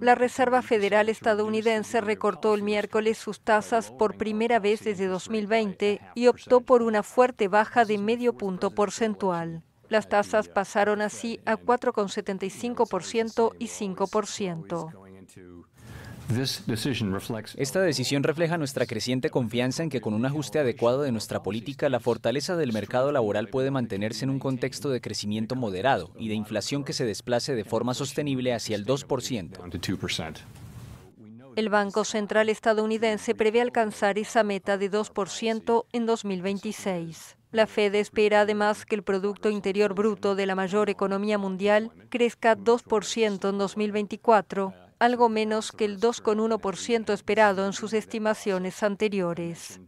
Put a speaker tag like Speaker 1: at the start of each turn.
Speaker 1: La
Speaker 2: Reserva Federal estadounidense recortó el miércoles sus tasas por primera vez desde 2020 y optó por una fuerte baja de medio punto porcentual. Las tasas pasaron así a 4,75% y 5%.
Speaker 1: Esta decisión refleja nuestra creciente confianza en que con un ajuste adecuado de nuestra política, la fortaleza del mercado laboral puede mantenerse en un contexto de crecimiento moderado y de inflación que se desplace de forma sostenible hacia el 2%.
Speaker 2: El Banco Central estadounidense prevé alcanzar esa meta de 2% en 2026. La Fed espera además que el Producto Interior Bruto de la mayor economía mundial crezca 2% en 2024 algo menos que el 2,1% esperado en sus estimaciones anteriores.